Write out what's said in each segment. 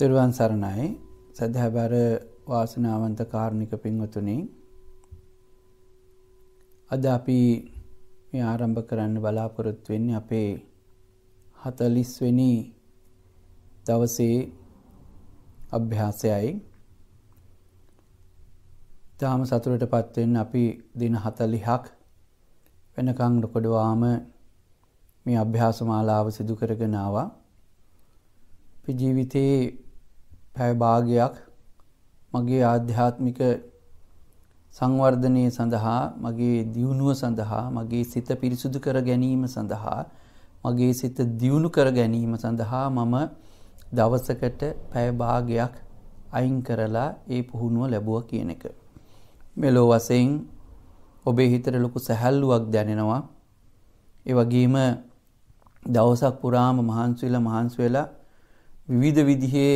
තෙරුවන් සරණයි සැදැහැබැර වාසනාවන්ත කාරණික පින්වතුනි අද අපි මේ ආරම්භ කරන්න බලාපොරොත්තු වෙන්නේ අපේ 40 වෙනි දවසේ අභ්‍යාසයයි තාම සතුටටපත් වෙන්න අපි දින 40ක් වෙනකන් රොකඩවාම මේ අභ්‍යාස මාලාව සිදු කරගෙන ආවා. ජීවිතේ පැය භාගයක් මගේ ආධ්‍යාත්මික සංවර්ධනය සඳහා මගේ දියුණුව සඳහා මගේ සිත පිරිසුදු කර ගැනීම සඳහා මගේ සිත දියුණු කර ගැනීම සඳහා මම දවසකට පැය භාගයක් අයින් කරලා ඒ පුහුණුව ලැබුවා කියන එක. මෙලෝ වශයෙන් ඔබේ හිතට ලොකු සැහැල්ලුවක් දැනෙනවා. ඒ වගේම දවසක් පුරාම මහන්සි වෙලා මහන්සි වෙලා විවිධ විදිහේ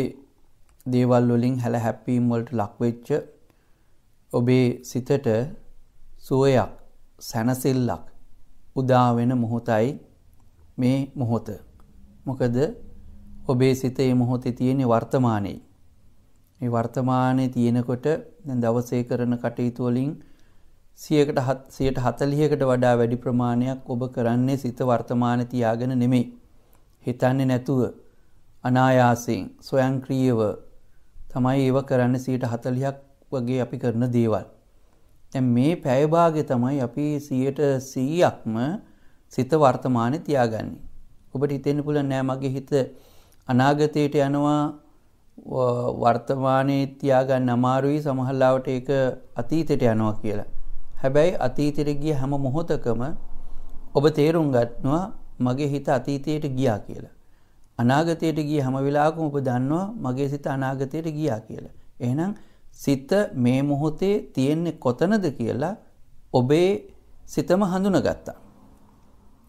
දේවල් වලින් හැල හැප්පීම් වලට ලක්වෙච්ච ඔබේ සිතට සුවයක් සැනසෙල්ලක් උදා වෙන මොහොතයි මේ මොහොත. මොකද ඔබේ සිතේ මොහොතේ තියෙන වර්තමානයේ මේ වර්තමානයේ තියෙනකොට දැන් දවසේ කරන කටයුතු වලින් 140කට වඩා වැඩි ප්‍රමාණයක් ඔබ කරන්නේ සිත වර්තමානයේ තියාගෙන නෙමෙයි. හිතන්නේ නැතුව අනායාසයෙන් ස්වයංක්‍රීයව තමයි ඒව කරන්න සීට හතලියක් වගේ අපි කරන දේවල්. තැ මේ පැයභාග තමයි අපි සියට සීයක්ම සිත වර්තමානය තියාගන්නේ. ඔබට හිතෙන්න පුල නෑ මගේ හිත අනාගතයට යනවා වර්තමානයේ තියාගන්න අමාරුයි සමහල්ලාවට ඒක අතීතයට යනවා කියලා. හැබැයි අතීතයට ගිය හැම මොහොතකම ඔබ තේරුම් ගත්නවා මගේ හිත අතීතයට ගියා කියලා. අනාගතයට ගිය හැම වෙලාවකම ඔබ දන්නවා මගේ සිත අනාගතයට ගියා කියලා. එහෙනම් සිත මේ මොහොතේ තියෙන්නේ කොතනද කියලා ඔබේ සිතම හඳුනගත්තා.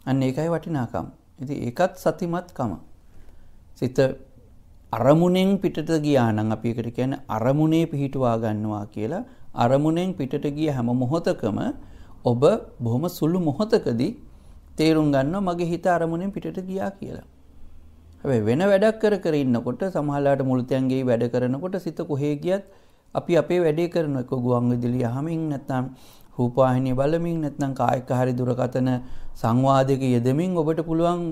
අන්න ඒකයි වටිනාකම. ඉතින් ඒකත් සතිමත්කම. සිත අරමුණෙන් පිටට ගියා නම් අපි ඒකට කියන්නේ අරමුණේ පිහිටුවා ගන්නවා කියලා. අරමුණෙන් පිටට ගිය හැම මොහොතකම ඔබ බොහොම සුළු මොහොතකදී තේරුම් ගන්නවා මගේ හිත අරමුණෙන් පිටට ගියා කියලා. හැබැයි වෙන වැඩක් කර කර ඉන්නකොට සමහරලාට මුළුතැන්ගේ වැඩ කරනකොට සිත කොහේ ගියත් අපි අපේ වැඩේ කරන එක ගුවන් විදුලිය අහමින් නැත්නම් රූපවාහිනිය බලමින් නැත්නම් කායික හරි දුරකතන සංවාදයක යෙදමින් ඔබට පුළුවන්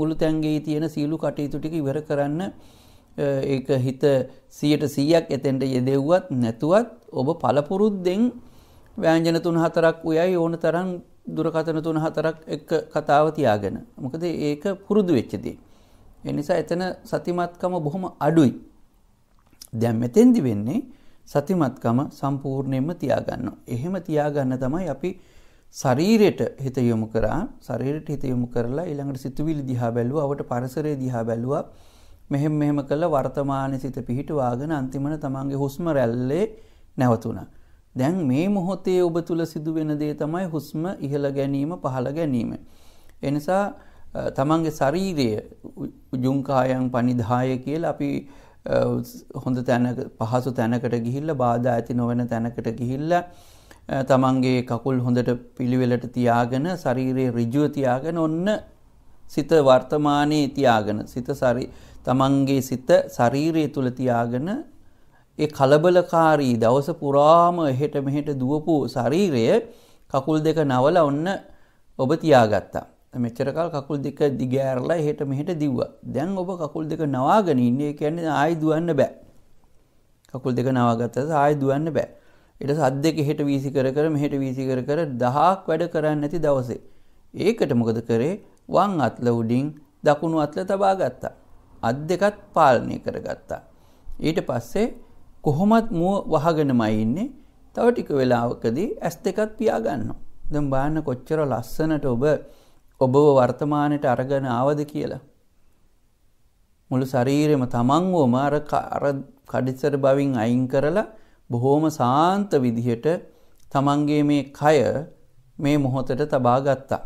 මුළුතැන්ගේ තියෙන සීලු කටයුතු ටික ඉවර කරන්න ඒක හිත 100%ක් එතෙන්ට යෙදෙව්වත් නැතුවත් ඔබ පළපුරුද්දෙන් ව්‍යංජන තුන හතරක් උයයි ඕන තරම් දුරකථන තුන හතරක් එක කතාව තියාගෙන. මොකද ඒක පුරුදු වෙච්ච දේ. ඒ නිසා එතන සතිමත්කම බොහොම අඩුයි. දැන් මෙතෙන්දි වෙන්නේ සතිමත්කම සම්පූර්ණයෙන්ම තියාගන්නවා. එහෙම තියාගන්න තමයි අපි ශරීරයට හිත යොමු කරා ශරීරයට හිත යොමු කරලා ඊළඟට සිතුවිලි දිහා බැලුවා අවට පරිසරය දිහා බැලුවා මෙහෙම මෙහෙම කළා වර්තමාන සිත පිහිටවාගෙන අන්තිමන තමන්ගේ හුස්ම රැල්ලේ නැවතුණා. දැන් මේ මොහොතේ ඔබ තුල සිදුවෙන දේ තමයි හුස්ම ඉහළ ගැනීම පහළ ගැනීම. එනිසා තමන්ගේ ශරීරය උජුංකායන් පනිදාය කියලා අපි හොඳ තැන පහසු තැනකට ගිහිල්ල බාධා ඇති නොවන තැනකට ගිහිල්ල තමන්ගේ කකුල් හොඳට පිළිවෙලට තියාගෙන ශරීරයේ ඍජුව තියාගෙන ඔන්න සිත වර්තමානයේ තියාගෙන සිත තමන්ගේ සිත ශරීරය තුල තියාගෙන ඒ කලබලකාරී දවස පුරාම එහෙට මෙහෙට දුවපු ශරීරය කකුල් දෙක නවලා ඔන්න ඔබ තියාගත්තා. මෙච්චරකල් කකුල් දෙක දිගෑරලා එහෙට මෙහෙට දිව්වා. දැන් ඔබ කකුල් දෙක නවාගෙන ඉන්නේ. ඒ කියන්නේ ආයි දුවන්න බෑ. කකුල් දෙක නවාගත්තට ආයි දුවන්න බෑ. ඊට සද්දෙක එහෙට වීසි කර කර මෙහෙට වීසි කර කර දහහක් වැඩ කරන්නේ නැති දවසේ. ඒකට මොකද කරේ? වම් අත්ල උඩින් දකුණු අත්ල තබා ගත්තා. අත් දෙකත් පාලනය කරගත්තා. ඊට පස්සේ කොහොමත් මුව වහගෙනමයි ඉන්නේ. තව ටික වෙලාවකදී ඇස් දෙකත් පියාගන්නවා. දැන් බලන්න කොච්චර ලස්සනට ඔබ ඔබව වර්තමානයට අරගෙන ආවද කියලා. මුළු ශරීරෙම තමන්වෝම අර කඩිසර බවින් අයින් කරලා බොහෝම සාන්ත විදිහට තමන්ගේ මේ කය මේ මොහොතට තබා ගත්තා.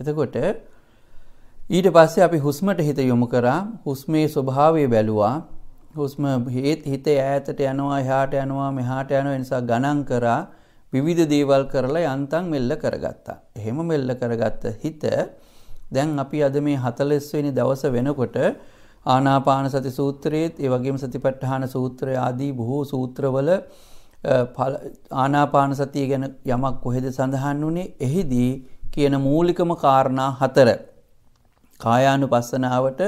එතකොට ඊට පස්සේ අපි හුස්මට හිත යොමු කරා හුස්මේ ස්වභාවය බැලුවා හුස්ම හිත ඈතට යනවා එහාට යනවා මෙහාට යනවා නිසා ගණන් කරා විවිධ දේවල් කරලා යන්තම් මෙල්ල කරගත්තා. එහෙම මෙල්ල කරගත්ත හිත දැන් අපි අද මේ 40 වෙනි දවස වෙනකොට ආනාපාන සති සූත්‍රයේත් ඒ වගේම සතිපට්ඨාන සූත්‍රය ආදී බොහෝ සූත්‍රවල ආනාපාන සතිය ගැන යමක් කොහෙද සඳහන් වුණේ එහිදී කියන මූලිකම කාරණා හතර කායානුපස්සනාවට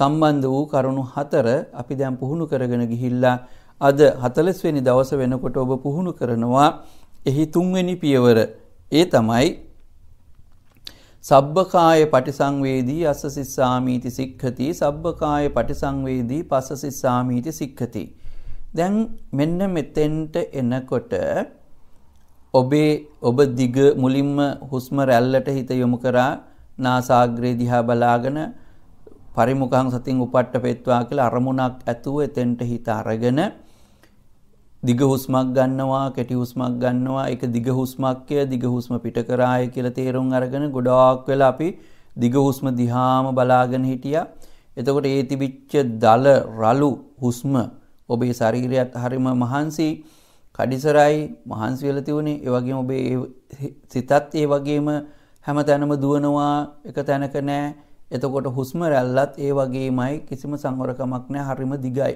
සම්බන්ධ වූ කරුණු හතර අපි දැන් පුහුණු කරගෙන ගිහිල්ලා අද 40 වෙනි දවස වෙනකොට ඔබ පුහුණු කරනවා එහි තුන්වෙනි පියවර ඒ තමයි සබ්බකාය පටිසංවේදී අස්ස සිස්සාමීති සික්ඛති සබ්බකාය පටිසංවේදී පස්ස සිස්සාමීති සික්ඛති දැන් මෙන්න මෙතෙන්ට එනකොට ඔබේ ඔබ දිග මුලින්ම හුස්ම රැල්ලට හිත යොමු කරා නාසාග්‍රේ දිහා බලාගෙන පරිමුඛං සතින් උපට්ඨ පෙත්වා කියලා අරමුණක් ඇතුව එතෙන්ට හිත අරගෙන දිග හුස්මක් ගන්නවා කැටි හුස්මක් ගන්නවා ඒක දිග හුස්මක්ය දිග හුස්ම පිට කරාය කියලා තේරුම් අරගෙන ගොඩාක් වෙලා අපි දිග හුස්ම දිහාම බලාගෙන හිටියා. එතකොට ඒ තිබිච්ච දල රළු හුස්ම ඔබේ ශරීරයත් හරිම මහන්සි කඩිසරයි මහන්සි වෙලා තිබුණේ. ඒ වගේම ඔබේ සිතත් ඒ වගේම හැමතැනම දුවනවා එක තැනක නෑ. එතකොට හුස්ම රැල්ලත් ඒ වගේමයි කිසිම සංවරකමක් නෑ හරිම දිගයි.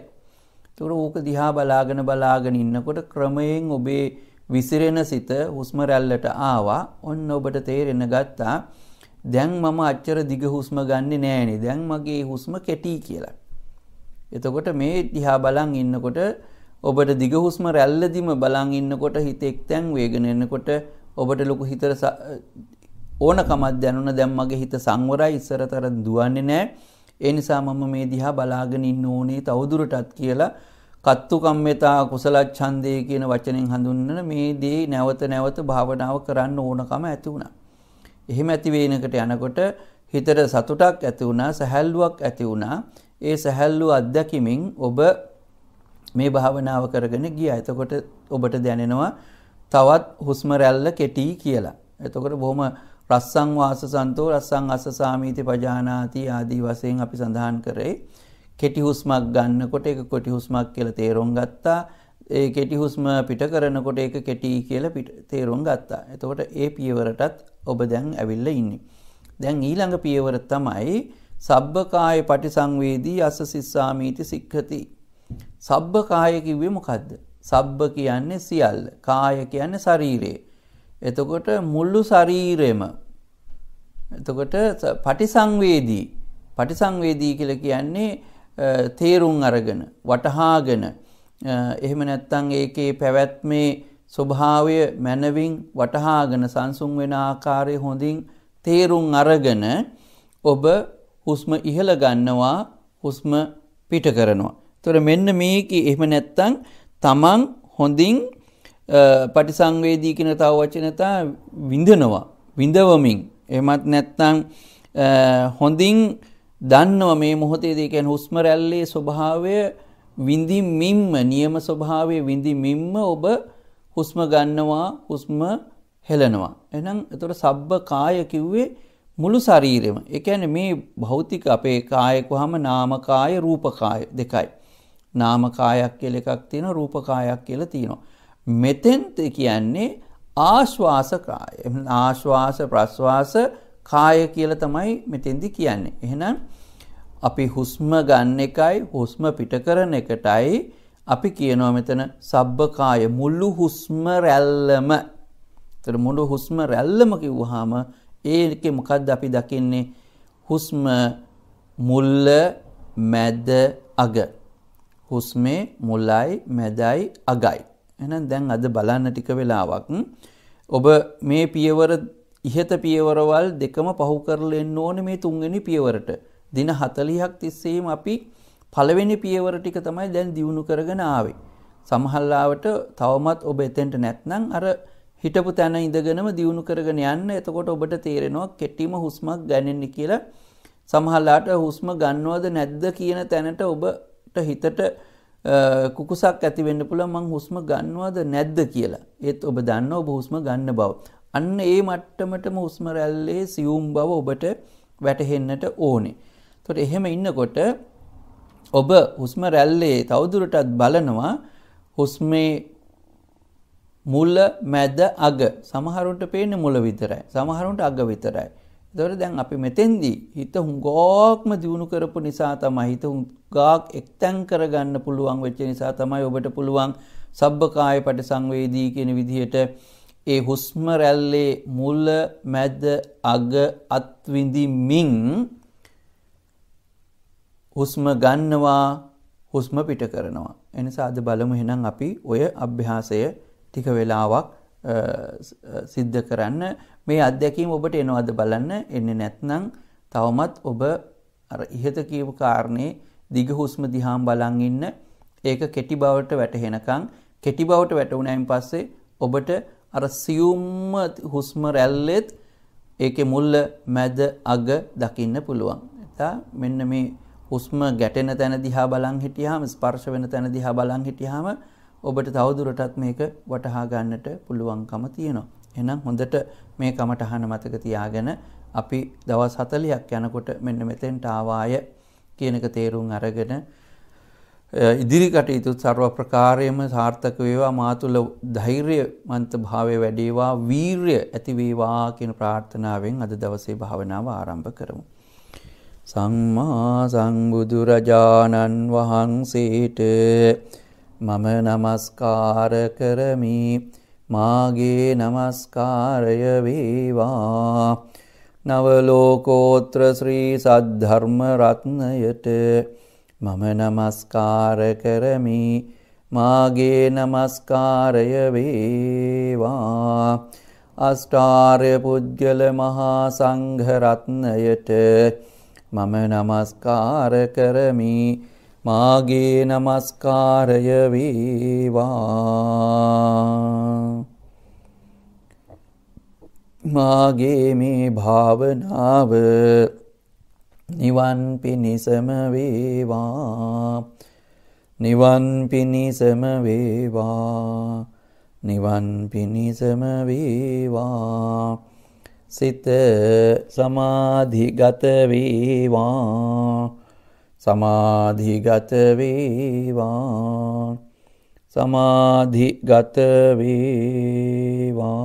එතකොට ඕක දිහා බලාගෙන බලාගෙන ඉන්නකොට ක්‍රමයෙන් ඔබේ විසිරෙන සිත හුස්ම රැල්ලට ආවා. ඔන්න ඔබට තේරෙන්න ගත්තා. දැන් මම අච්චර දිග හුස්ම ගන්නෙ නෑනේ. දැන් මගේ හුස්ම කෙටි කියලා. එතකොට මේ දිහා බලන් ඉන්නකොට ඔබට දිග හුස්ම රැල්ලදිම බලන් ඉන්නකොට හිත එක්තැන් වේගෙන එනකොට ඔබට ලොකු හිතර ඕනකමක් දැනුණ දැන් මගේ හිත සංවරයි ඉස්සරතර දුවන්නේ නැහැ ඒ නිසා මම මේ දිහා බලාගෙන ඉන්න ඕනේ තවදුරටත් කියලා කත්තුකම්මෙතා කුසල ඡන්දේ කියන වචනෙන් හඳුන්වන මේ දේ නැවත නැවත භාවනාව කරන්න ඕනකම ඇති වුණා. එහෙම ඇති වෙනකට යනකොට හිතට සතුටක් ඇති වුණා, සැහැල්ලුවක් ඇති වුණා. ඒ සැහැල්ලු අත්දැකීමෙන් ඔබ මේ භාවනාව කරගෙන ගියා. එතකොට ඔබට දැනෙනවා තවත් හුස්ම රැල්ල කෙටි කියලා. එතකොට බොහොම රස්සං වාස සන්තෝ රස්සං අස්ස සාමීති පජානාති ආදී වශයෙන් අපි සඳහන් කරේ කෙටි හුස්මක් ගන්නකොට ඒක කොටි හුස්මක් කියලා තේරුම් ගත්තා ඒ කෙටි හුස්ම පිට කරනකොට ඒක කෙටි කියලා තේරුම් ගත්තා එතකොට ඒ පියවරටත් ඔබ දැන් ඇවිල්ලා ඉන්නේ දැන් ඊළඟ පියවර තමයි සබ්බකාය පටිසංවේදී අස සිස්සාමීති සික්ඛති සබ්බකාය කිව්වේ මොකද්ද සබ්බ කියන්නේ සියල්ල කාය කියන්නේ ශරීරය එතකොට මුළු ශරීරෙම එතකොට පටිසංවේදී පටිසංවේදී කියලා කියන්නේ තේරුම් අරගෙන වටහාගෙන එහෙම නැත්නම් ඒකේ පැවැත්මේ ස්වභාවය මනවින් වටහාගෙන සංසුන් වෙන ආකාරය හොඳින් තේරුම් අරගෙන ඔබ හුස්ම ඉහළ ගන්නවා හුස්ම පිට කරනවා. ඒතර මෙන්න මේක එහෙම නැත්නම් තමන් හොඳින් පටිසංවේදී කියන තව වචනතා විඳනවා. විඳවමින් එමත් නැත්නම් හොඳින් දන්නව මේ මොහොතේදී කියන්නේ හුස්ම රැල්ලේ ස්වභාවය විඳින්මින්ම නියම ස්වභාවයේ විඳින්මින්ම ඔබ හුස්ම ගන්නවා හුස්ම හෙලනවා. එහෙනම් එතකොට සබ්බ කාය කිව්වේ මුළු ශරීරෙම. ඒ කියන්නේ මේ භෞතික අපේ කාය කොහම නාම කාය රූප කාය දෙකයි. නාම කායක් කියලා එකක් තියෙනවා රූප කායක් කියලා තියෙනවා. මෙතෙන්ත් කියන්නේ ආශ්වාස කාය ආශ්වාස ප්‍රශ්වාස කාය කියලා තමයි මෙතෙන්දි කියන්නේ. එහෙනම් අපි හුස්ම ගන්න එකයි හුස්ම පිට කරන එකටයි අපි කියනවා මෙතන සබ්බකාය මුළු හුස්ම රැල්ලම. ඒතර මුළු හුස්ම රැල්ලම කිව්වහම ඒකේ මොකද්ද අපි දකින්නේ? හුස්ම මුල්ල මැද අග. හුස්මේ මුලයි මැදයි අගයි. එහෙනම් දැන් අද බලන්න ටික වෙලාවක් ඔබ මේ පියවර ඉහත පියවරවල් දෙකම පහු කරලා එන්න ඕනේ මේ තුන්වෙනි පියවරට. දින 40ක් තිස්සේම අපි පළවෙනි පියවර ටික තමයි දැන් දිනු කරගෙන ආවේ. සමහල්ලාවට තවමත් ඔබ එතෙන්ට නැත්නම් අර හිටපු තැන ඉඳගෙනම දිනු කරගෙන යන්න. එතකොට ඔබට තේරෙනවා කෙටිම හුස්මක් ගන්නෙන්න කියලා. සමහල්ලාට හුස්ම ගන්නවද නැද්ද කියන තැනට ඔබට හිතට කුකුසක් ඇති වෙන්න පුළුවන් මං හුස්ම ගන්නවද නැද්ද කියලා. ඒත් ඔබ දන්න ඔබ හුස්ම ගන්න බව. අන්න ඒ මට්ටමටම හුස්ම රැල්ලේ සියුම් බව ඔබට වැටහෙන්නට ඕනේ. එතකොට එහෙම ඉන්නකොට ඔබ හුස්ම රැල්ලේ තවදුරටත් බලනවා හුස්මේ මුල මැද අග සමහරුන්ට පේන්නේ මුල විතරයි. සමහරුන්ට අග විතරයි. දොර දැන් අපි මෙතෙන්දී හිත හුඟෝක්ම දියුණු කරපු නිසා තමයි හිත හුඟක් එක්තැන් කරගන්න පුළුවන් වෙච්ච නිසා තමයි ඔබට පුළුවන් සබ්බකාය පටිසංවේදී කියන විදිහට ඒ හුස්ම රැල්ලේ මුල මැද අග අත්විඳිමින් හුස්ම ගන්නවා හුස්ම පිට කරනවා. එනිසා අද බලමු එහෙනම් අපි ඔය අභ්‍යාසය ටික වෙලාවක් සිද්ධ කරන්න මේ අධ්‍යැකීම් ඔබට එනවද බලන්න එන්නේ නැත්නම් තවමත් ඔබ ඉහත කියපු කාරණේ දිග හුස්ම දිහාම් බලන් ඉන්න ඒක කෙටි බවට වැටහෙනකන් කෙටි බවට වැටුණායින් පස්සේ ඔබට අර සියුම්ම හුස්ම රැල්ලෙත් ඒකේ මුල්ල මැද අග දකින්න පුළුවන්. එතන මෙන්න මේ හුස්ම ගැටෙන තැන දිහා බලන් හිටියාම ස්පර්ශ වෙන තැන දිහා බලන් හිටියාම ඔබට තවදුරටත් මේක වටහා ගන්නට පුළුවන්කම තියෙනවා. එහෙනම් හොඳට මේ කමටහන මතක තියාගෙන අපි දවස් 40ක් යනකොට මෙන්න මෙතෙන්ට ආවාය කියන එක තේරුම් අරගෙන ඉදිරි කටයුතු ਸਰව ප්‍රකාරයෙන්ම සාර්ථක වේවා මා තුළ ධෛර්යමන්ත භාවය වැඩිවා වීරිය ඇති වේවා කියන ප්‍රාර්ථනාවෙන් අද දවසේ භාවනාව ආරම්භ කරමු සම්මා සම්බුදු රජාණන් වහන්සේට මම නමස්කාර කරමි මාගේ නමස්කාරය වේවා නව ලෝකෝත්‍ර ශ්‍රී සද්ධර්ම රත්නයට මම නමස්කාර කරමි මාගේ නමස්කාරය වේවා අෂ්ටාර්ය පුද්ගල මහා සංඝ රත්නයට මම නමස්කාර කරමි මාගේ নমස්කාරය වේවා මාගේ මේ භාවනාව නිවන් පිණිසම වේවා නිවන් පිණිසම වේවා නිවන් පිණිසම වේවා සිත සමාධිගත වේවා සමාධිගත වේවා සමාධිගත වේවා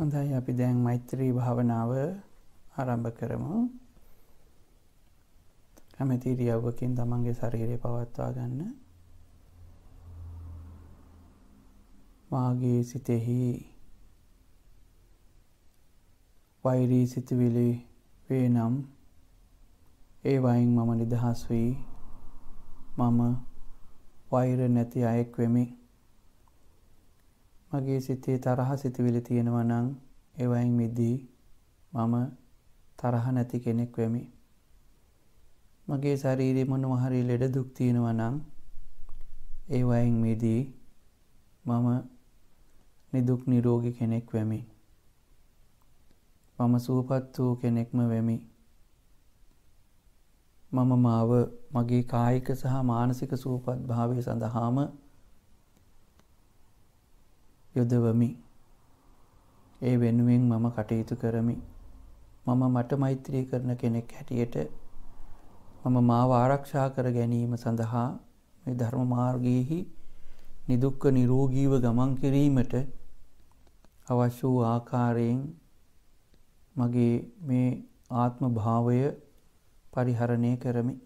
හොඳයි අපි දැන් මෛත්‍රී භාවනාව ආරම්භ කරමු. කැමැති ඉරියව්වකින් තමන්ගේ ශරීරය පවත්වා ගන්න. මාගේ සිතෙහි වෛරී සිතුවිලි වේනම් ඒ වයින් මම නිදහස් වී මම වෛර නැති අයෙක් වෙමි. මගේ සිතේ තරහ සිතිවිලි තියෙනවා නම් ඒවයින් මිදී මම තරහ නැති කෙනෙක් වෙමි. මගේ ශරීරයේ මොනවා හරි ලෙඩ දුක් තියෙනවා නම් ඒ වයින් මිදී මම නිදුක් නිරෝගී කෙනෙක් වෙමි. මම සුවපත් වූ කෙනෙක්ම වෙමි. මම මාව මගේ කායික සහ මානසික සුවපත් භාවය සඳහාම යොදවමි. ඒ වෙනුවෙන් මම කටයුතු කරමි. මම මට මෛත්‍රී කරන කෙනෙක් හැටියට මම මාව ආරක්ෂා කර ගැනීම සඳහා මේ ධර්ම මාර්ගයේහි නිදුක්ක නිරෝගීව ගමන් කිරීමට අවශ්‍ය වූ ආකාරයෙන් මගේ මේ ආත්ම භාවය පරිහරණය කරමි.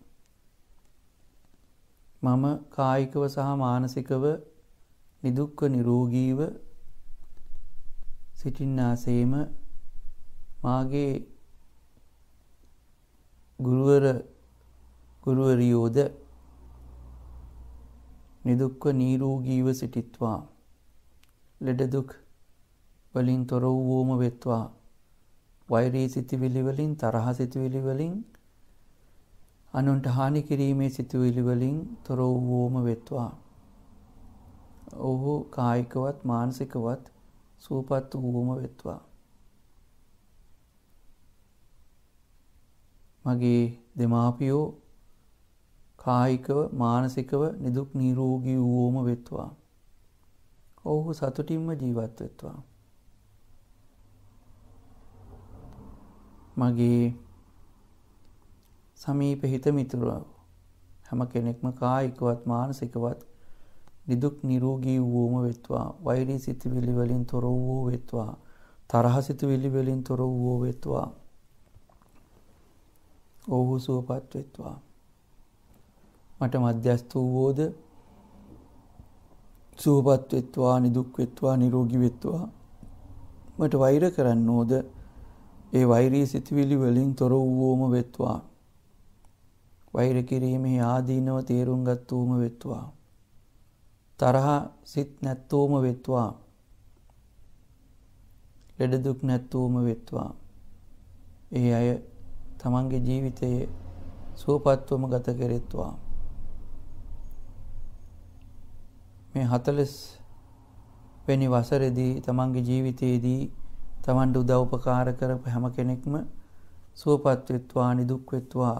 මම කායිකව සහ මානසිකව නිදුක්ව නිරෝගීව සිටින්නාසේම මාගේ ගුරුවර ගුරුවරියෝද නිදුක්ව නීරෝගීව සිටිත්වා ලෙඩදුක් වලින් තොර වූවෝම වෙත්වා වෛරී සිතිවිලි වලින් තරහ සිතිවිලි වලින් අනුන්ට හානි කිරීමේ සිතුවිලි වලින් තොර වූවෝම වෙත්වා ඔහු කායිකවත් මානසිකවත් සූපත් වූහොම වෙත්වා. මගේ දෙමාපියෝ කායිකව මානසිකව නිදුක් නිරෝගී වූෝම වෙත්වා. ඔහු සතුටින්ම ජීවත් වෙත්වා. මගේ සමීප හිත මිතුරව හැම කෙනෙක්ම කායිකවත් මානසිකවත් නිදුක් නිරෝගී වූවම වෙත්වා වෛරී සිතුවිලි වලින් තොර වූ වෙත්වා තරහ සිතුවිලි වලින් තොර වූ වෙත්වා ඔහු සුවපත් වෙත්වා මට මධ්‍යස්ථ වූවෝද සුවපත් වෙත්වා නිදුක් වෙත්වා නිරෝගී වෙත්වා මට වෛර කරන්නෝද ඒ වෛරී සිතුවිලි වලින් තොර වූවම වෙත්වා වෛර කිරීමේ ආදීනව තේරුම් ගත් වූම වෙත්වා තරහා සිත් නැත්තෝම වෙත්වා. ලෙඩදුක් නැත්තෝම වෙත්වා. ඒ අය තමන්ගේ ජීවිතයේ සුවපත්වම ගත කෙරෙත්වා. මේ හතලස් වැනි වසරෙදී තමන්ගේ ජීවිතයේදී තමන්ට උදව්පකාර කරපු හැම කෙනෙක්ම සුවපත්වෙත්වා නිදුක්වෙත්වා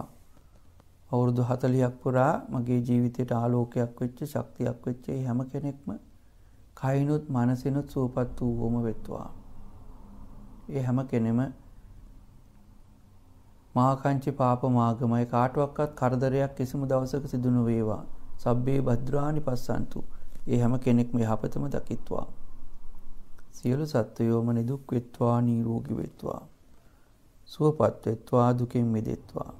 අවුරුදු 40ක් පුරා මගේ ජීවිතයට ආලෝකයක් වෙච්ච ශක්තියක් වෙච්ච හැම කෙනෙක්ම කයිනුත් මනසිනුත් සුවපත් වූවම වෙත්වා. ඒ හැම කෙනෙම මාකංචි පාප මාගමයි කාටුවක්වත් කරදරයක් කිසිම දවසක සිදු නොවේවා. සබ්බේ භද්‍රානි පස්සන්තු. ඒ හැම කෙනෙක්ම යහපතම දකිත්වා. සියලු සත්වයෝම නිදුක් වෙත්වා, නිරෝගී වෙත්වා. සුවපත් වෙත්වා, දුකෙන් මිදෙත්වා.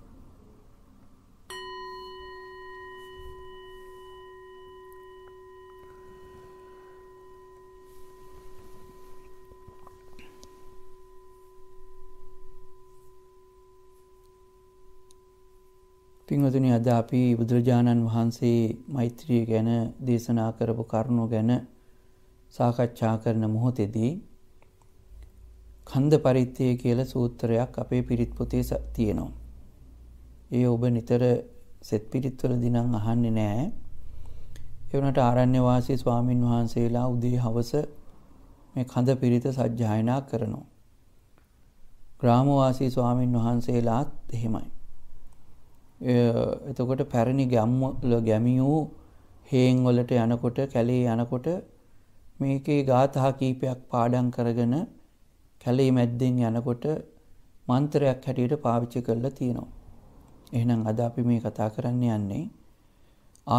පින්වතුනි අද අපි බුදුරජාණන් වහන්සේ මෛත්‍රිය ගැන දේශනා කරපු කරුණු ගැන සාකච්ඡා කරන මොහොතේදී කන්ද පරිත්‍යය කියලා සූත්‍රයක් අපේ පිරිත් පොතේ තියෙනවා. ඒ ඔබ නිතර සෙත් පිරිත්වලදී නම් අහන්නේ නැහැ. ඒ වුණාට ආරණ්‍ය වාසී ස්වාමින් වහන්සේලා උදේ හවස මේ කඳ පිරිත සජ්ජායනා කරනවා. ග්‍රාමවාසී ස්වාමින් වහන්සේලාත් එහෙමයි. එතකොට පැරණි ගැම්මල ගැමියූ හේන්වලට යනකොට කැලේ යනකොට මේකේ ගාථහා කීපයක් පාඩන් කරගෙන කැලේ මැද්දෙන් යනකොට මන්ත්‍රයක් හැටියට පාවිච්චි කරලා තියෙනවා. එහෙනම් අද අපි මේ කතා කරන්න යන්නේ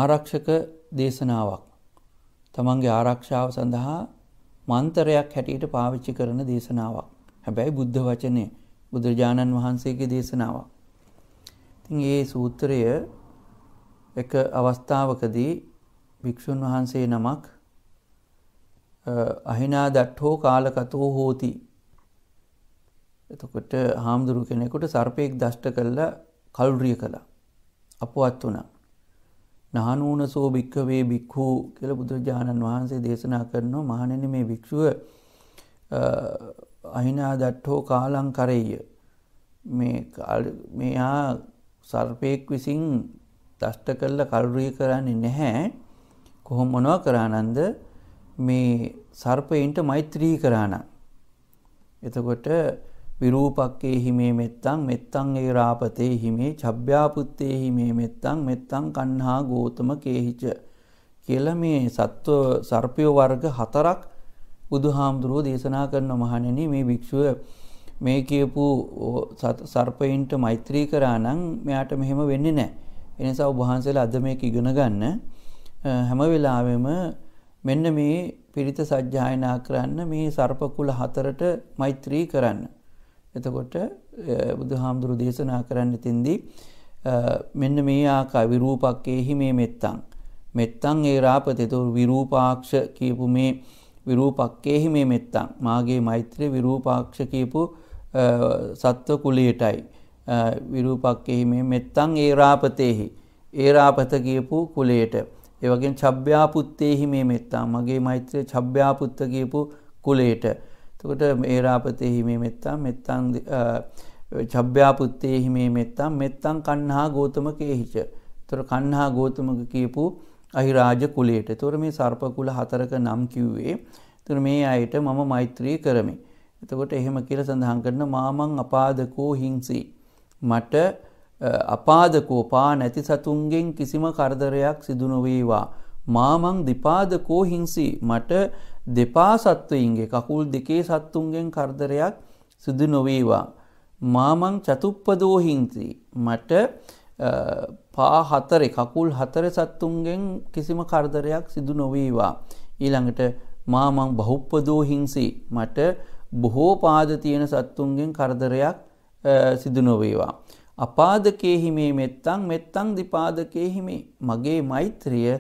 ආරක්ෂක දේශනාවක්. තමන්ගේ ආරක්ෂාව සඳහා මන්තරයක් හැටියට පාවිච්චි කරන දේශනාවක්. හැබැයි බුද්ධ වචනේ බුදුරජාණන් වහන්සේගේ දේශනාවක්. ඉතින් ඒ සූත්‍රය එක අවස්ථාවකදී භික්ෂුන් වහන්සේ නමක් අහිනා දට්ඨෝ කාලකතෝ හෝති එතකොට හාමුදුරු කෙනෙකුට සර්පයෙක් දෂ්ට කළා කල්රිය කළා අපවත් වුණා නානූනසෝ භික්ඛවේ භික්ඛු කියලා බුදුරජාණන් වහන්සේ දේශනා කරනවා මහණෙනි මේ භික්ෂුව අහිනා දට්ඨෝ කාලං කරෙය්‍ය මේ මෙයා සර්පයෙක් විසින් දෂ්ට කළා කල්රුය කරන්නේ නැහැ කොහොම මොනවා කරානන්ද මේ සර්පයින්ට මෛත්‍රී කරානම් එතකොට විරූපක්කේ හිමේ මෙත්තං මෙත්තං ඒ රාපතේ හිමේ ඡබ්භ්‍යාපුත්තේ හිමේ මෙත්තං මෙත්තං කන්හා ගෝතම කේහිච කියලා මේ සත්ව සර්පය වර්ග හතරක් බුදුහාමුදුරුව දේශනා කරන මහණෙනි මේ භික්ෂුව මේ කියපු සර්පයින්ට මෛත්‍රී කරා නම් මෙයාට මෙහෙම වෙන්නේ නැහැ. ඒ නිසා ඔබ වහන්සේලා අද මේක ඉගෙන ගන්න හැම වෙලාවෙම මෙන්න මේ පිරිත සජ්ජායනා කරන්න මේ සර්ප කුල හතරට මෛත්‍රී කරන්න. එතකොට බුදුහාමුදුරු දේශනා කරන්න තින්දී මෙන්න මේ ආකා විරූපක්කේහි මේ මෙත්තං මෙත්තං ඒ රාපතේ තෝ විරූපාක්ෂ කියපු මේ විරූපක්කේහි මේ මෙත්තං මාගේ මෛත්‍රිය විරූපාක්ෂ කියපු සත්ව කුලයටයි. විරූපක්කෙහි මේ මෙත්තං ඒරාපතයෙහි. ඒරාපත කියපු කුලයට. ඒවගේ චබ්‍යාපුත්තයෙහි මේ මෙත්තා මගේ මෛත්‍රය චබ්‍යාපුත්ත කියපු කුලේට. තකට ඒරාපතයෙහි මේ මෙත්තා මෙත්තං චබ්‍යාපුත්තයෙහි මේ මෙත්තා මෙත්තං කන්හා ගෝතමකයහිච. තොර කන්හා ගෝතමක කියපු අහිරාජ කුලේට තොර මේ සර්පකුල හතරක නම් කිව්වේ තුර මේ අයට මම මෛත්‍රී කරමි. එතකොට එහෙම කියලා සඳහන් කරන මාමං අපාදකෝ හිංසි මට අපාදකෝ පා නැති සතුන්ගෙන් කිසිම කරදරයක් සිදු නොවේවා මාමං දෙපාදකෝ හිංසි මට දෙපා සත්වයින්ගේ කකුල් දෙකේ සත්තුන්ගෙන් කරදරයක් සිදු නොවේවා මාමං චතුප්පදෝ හිංසි මට පා හතරේ කකුල් හතර සත්තුන්ගෙන් කිසිම කරදරයක් සිදු නොවේවා ඊළඟට මාමං බහුප්පදෝ හිංසි මට බොහෝ පාද තියෙන සත්තුන්ගෙන් කරදරයක් සිදු නොවේවා. අපාදකේහි මේ මෙත්තං මෙත්තං දිපාදකේහි මේ මගේ මෛත්‍රිය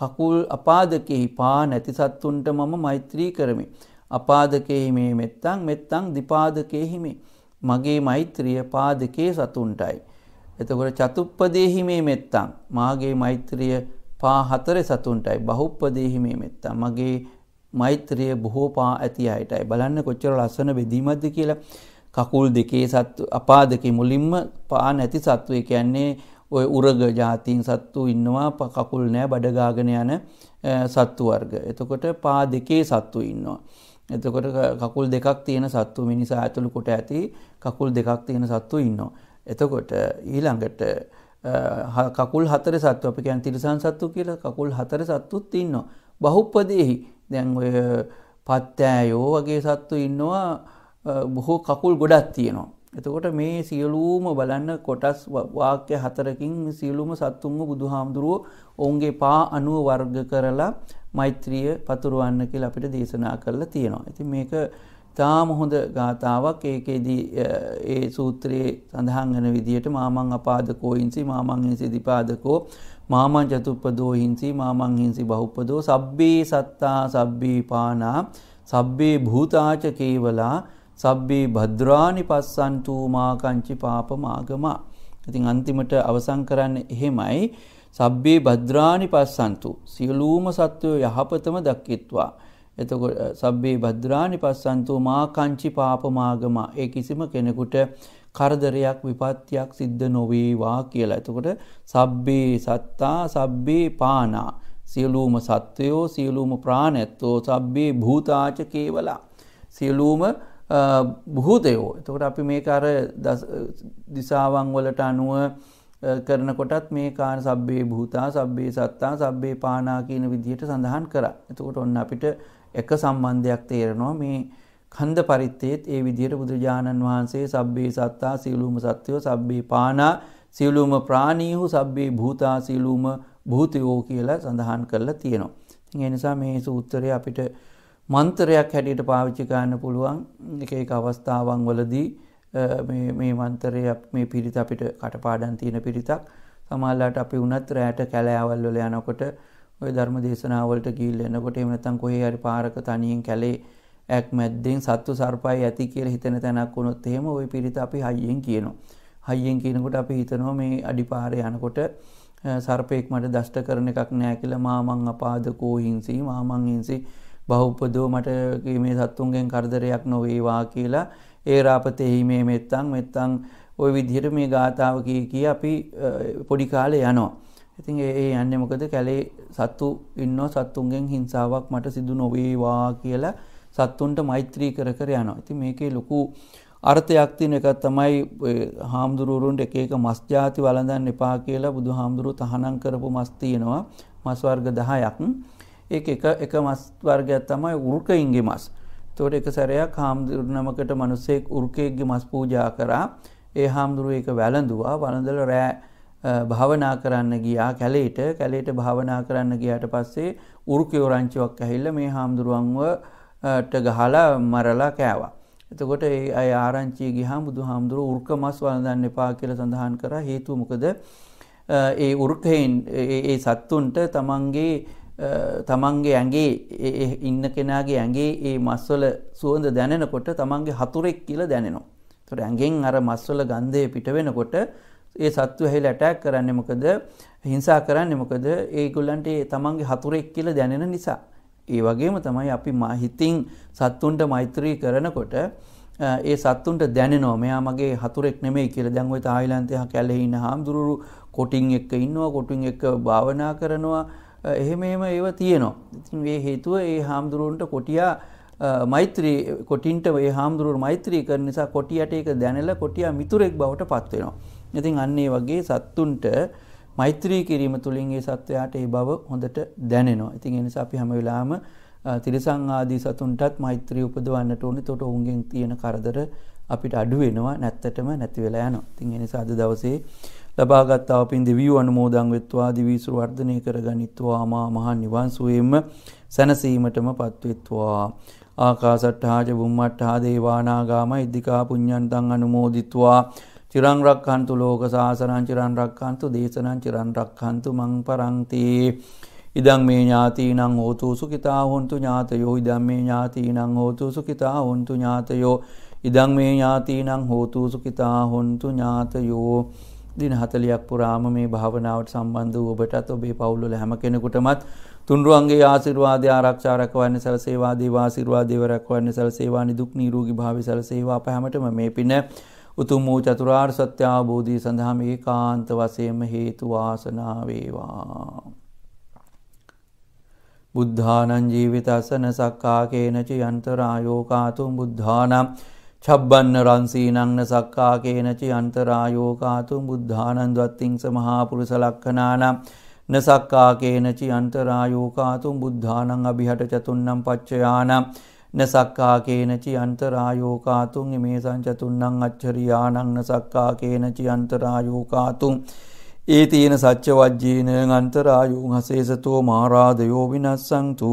කකුල් අපාදකෙහි පා නැති සත්තුන්ට මම මෛත්‍රී කරමි. අපාදකෙහි මේ මෙත්තං මෙත්තං දිපාදකෙහි මේ මගේ මෛත්‍රිය පාදකේ සතුන්ටයි. එතකොට චතුප්පදේහි මේ මෙත්තං මාගේ මෛත්‍රිය පා හතර සතුන්ටයි බහුප්පදේහි මේ මෙත්තං මගේ මෛත්‍රිය බොහෝ පා ඇති අයටයි. බලන්න කොච්චර ලස්සන බෙදීමක්ද කියලා කකුල් දෙකේ සත්තු අපාදකේ මුලින්ම පා නැති සත්වය කියන්නේ ඔය උරග ජාතීන් සත්තු ඉන්නවා කකුල් නෑ බඩගාගෙන යන සත්තු වර්ග. එතකොට පා දෙකේ සත්තු ඉන්නවා. එතකොට කකුල් දෙකක් තියෙන සත්තු මිනිසා ඇතුළු කොට ඇති කකුල් දෙකක් තියෙන සත්තු ඉන්නවා. එතකොට ඊළඟට කකුල් හතර සත්තු අපි කියන්නේ තිරිසන් සත්තු කියලා කකුල් හතර සත්තුත් ඉන්නවා. බහුපදීහි දැන් ඔය පත්තෑයෝ වගේ සත්තු ඉන්නවා බොහෝ කකුල් ගොඩක් තියෙනවා. එතකොට මේ සියලූම බලන්න කොටස් වාක්‍ය හතරකින් සියලුම සත්තුන්ම බුදු හාමුදුරුව ඔවුන්ගේ පා අනුව වර්ග කරලා මෛත්‍රිය පතුරුවන්න කියල අපිට දේශනා කරලා තියෙනවා. ඇති මේක තාම හොඳ ගාථාවක් ඒකේදී ඒ සූත්‍රයේ සඳහන් වෙන විදියට මාමං අපාදකෝ ඉන්සි මාමං ඉන්සි දිපාදකෝ මාමං චතුප්පදෝ හිංසි මාමං හිංසි බහුප්පදෝ සබ්බේ සත්තා සබ්බේ පානා සබ්බේ භූතාච කේවලා සබ්බේ භද්‍රානි පස්සන්තු මාකංචි පාප මාගමා. ඉතින් අන්තිමට අවසන් කරන්නේ එහෙමයි සබ්බේ භද්‍රානි පස්සන්තු සියලුම සත්වෝ යහපතම දක්කිත්වා. එතකොට සබ්බේ භද්‍රානි පස්සන්තු මාකංචි පාප මාගමා. ඒ කිසිම කෙනෙකුට කරදරයක් විපත්තියක් සිද්ධ නොවේවා කියලා. එතකොට සබ්බේ සත්තා සබ්බේ පානා සියලූම සත්වයෝ සියලූම ප්‍රාණැත්තෝ සබ්බේ භූතාච කේවලා. සියලූම බොහෝදයෝ. එතකොට අපි මේ අර දිසාවන් වලට අනුව කරනකොටත් මේ කාණ සබ්බේ භූතා සබ්බේ සත්තා සබ්බේ පානා කියන විදිහට සඳහන් කරා. එතකොට ඔන්න අපිට එක සම්බන්ධයක් තේරෙනවා මේ කන්ද පරිත්තේත් ඒ විදිහට බුදුරජාණන් වහන්සේ සබ්බේ සත්තා සියලුම සත්වයෝ සබ්බේ පානා සියලුම ප්‍රාණීහු සබ්බේ භූතා සියලුම භූතයෝ කියලා සඳහන් කරලා තියෙනවා. ඉතින් ඒ නිසා මේ සූත්‍රය අපිට මන්ත්‍රයක් හැටියට පාවිච්චි කරන්න පුළුවන් එක එක අවස්ථාවන් වලදී මේ මේ මන්ත්‍රය මේ පිරිත අපිට කටපාඩම් තියෙන පිරිතක්. සමහරවිට අපි උනත් රැයට කැලෑවල් වල යනකොට ওই ධර්ම දේශනාවලට ගිහිල්ලා එනකොට එහෙම නැත්නම් කොහේ හරි පාරක තනියෙන් කැලේ ඇක් මැද්දෙන් සත්තු සර්පයි ඇති කියලා හිතෙන තැනක් වුණොත් එහෙම ওই පිරිත අපි හයියෙන් කියනවා. හයියෙන් කියනකොට අපි හිතනවා මේ අඩිපාරේ යනකොට සර්පෙක් මට දෂ්ට කරන එකක් නෑ කියලා මා මං අපාදකෝ හිංසි මා මං හිංසි බහුපදෝ මට මේ සත්තුන්ගෙන් කරදරයක් නොවේවා කියලා ඒ රාපතෙහි මේ මෙත්තන් මෙත්තන් ওই විදිහට මේ ගාතාව කී කී අපි පොඩි කාලේ යනවා. ඉතින් ඒ යන්නේ මොකද කැලේ සත්තු ඉන්නෝ සත්තුන්ගෙන් හිංසාවක් මට සිදු නොවේවා කියලා සත්තුන්ට මෛත්‍රී කර කර යනවා. ඉතින් මේකේ ලොකු අර්ථයක් තියෙන එක තමයි හාමුදුරුවරුන්ට එක එක මස් జాති වළඳන්න එපා කියලා බුදුහාමුදුරුවෝ තහනම් කරපු මස් තියෙනවා. මස් වර්ග 10ක්. ඒක එක එක මස් වර්ගයක් තමයි උල්කයින්ගේ මස්. එතකොට එක සැරයක් හාමුදුරු නමකට මිනිස්සෙක් උල්කේගේ මස් පූජා කරා. ඒ හාමුදුරුවෝ ඒක වැළඳුවා. වළඳලා රෑ භාවනා කරන්න ගියා කැලේට. කැලේට භාවනා කරන්න ගියාට පස්සේ උල්කේ ඔරංචියක් ඇහිලා මේ හාමුදුරුවන්ව ට ගහලා මරලා කෑවා. එතකොට ඒ අය ආරංචිය ගිහා බුදුහාමුදුරුවෝ උර්ක මස් වළඳන්න එපා කියලා සඳහන් කරා. හේතුව මොකද? ඒ උර්කයෙන් ඒ සත්තුන්ට තමන්ගේ තමන්ගේ ඇගේ ඉන්න කෙනාගේ ඇගේ ඒ මස්වල සුවඳ දැනෙනකොට තමන්ගේ හතුරෙක් කියලා දැනෙනවා. ඒතර ඇඟෙන් අර මස්වල ගන්ධය පිට වෙනකොට ඒ සත්තු ඇහිලා ඇටැක් කරන්නේ මොකද? හිංසා කරන්නේ මොකද? ඒගොල්ලන්ට තමන්ගේ හතුරෙක් කියලා දැනෙන නිසා. ඒ වගේම තමයි අපි හිතින් සත්තුන්ට මෛත්‍රී කරනකොට ඒ සත්තුන්ට දැනනවා මෙයා මගේ හතුරෙක් නෙමෙයි කියලා දැන් ওই තායිලන්තය කැලේ ඉන්න හාමුදුරුවෝ කොටින් එක්ක ඉන්නවා කොටින් එක්ක භාවනා කරනවා එහෙම එහෙම ඒව තියෙනවා. ඉතින් මේ හේතුව ඒ හාමුදුරුවන්ට කොටියා මෛත්‍රී කොටින්ට ඒ හාමුදුරුවෝ මෛත්‍රී කරන නිසා කොටියට ඒක දැනලා කොටියා මිතුරෙක් බවට පත් වෙනවා. ඉතින් අන්න ඒ වගේ සත්තුන්ට මෛත්‍රී කිරීම තුළින් ඒ සත්වයාට ඒ බව හොඳට දැනෙනවා. ඉතින් ඒ නිසා අපි හැම වෙලාවෙම තිරිසන් ආදී සතුන්ටත් මෛත්‍රී උපදවන්නට ඕනේ. එතකොට ඔවුන්ගෙන් තියෙන කරදර අපිට අඩු වෙනවා නැත්තටම නැති වෙලා යනවා. ඉතින් ඒ නිසා අද දවසේ ලබාගත් අපින් දෙවියෝ අනුමෝදන් වෙත්වා දිවිසුර වර්ධනය කරගනිත්වා මා මහ නිවන් සුවේම සැනසීමටම පත්වෙත්වා. ආකාසට්ඨාජ බුම්මට්ඨා දේවානාගාම ඉද්దికා පුඤ්ඤන්තං අනුමෝදිත්වා චිරං රක්ඛන්තු ලෝක සාසනං චිරං රක්ඛන්තු දේශනං චිරං රක්ඛන්තු මං පරන්ති ඉදං මේ ඥාතීනං හෝතු සුඛිතා හොන්තු ඥාතයෝ ඉදං මේ ඥාතීනං හෝතු සුඛිතා හොන්තු ඥාතයෝ ඉදං මේ ඥාතීනං හෝතු සුඛිතා හොන්තු ඥාතයෝ දින 40ක් පුරාම මේ භාවනාවට සම්බන්ධ වූ ඔබටත් ඔබේ පවුල් වල හැම කෙනෙකුටමත් තුන්රුවන්ගේ ආශිර්වාදය ආරක්ෂා රැකවන්න සැලසේවා දේවා ආශිර්වාදේව රැකවන්න සැලසේවා නිදුක් නිරෝගී භාවය සැලසේවා අප හැමතෙම මේ පින උතුම් වූ චතුරාර් සත්‍ය අවබෝධය සඳහා මේ කාන්ත වසයම හේතු වාසනාවේවා. බුද්ධානං ජීවිත අසන සක්කාකේනච යන්තරායෝකාතුම් බුද්ධානම් චබ්බන්න රන්සීනංන සක්කාකේනච යන්තරායෝකාතුම් බුද්ධානන් දත්තිං සමහාපුරුස ලක්කනානම් නසක්කාකේනච යන්තරායෝකාතුම් බුද්ධානං අභිහට චතුන්නම් පච්චයානම් නසක්කා කේනචි අන්තරායෝකාතුන් මේ සංචතුන්නං අච්චරියානං නසක්කා කේනචි අන්තරායෝකාතුන් ඒ තියෙන සච්ච වජ්ජීන අන්තරායුන් හසේසතෝ මහරාදයෝ විනස්සංතු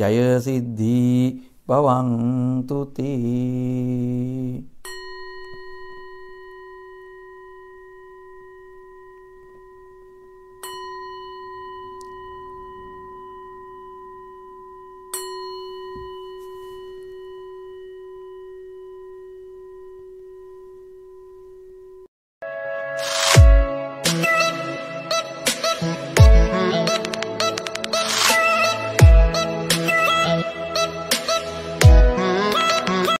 ජයසිද්ධී භවන්තුතිී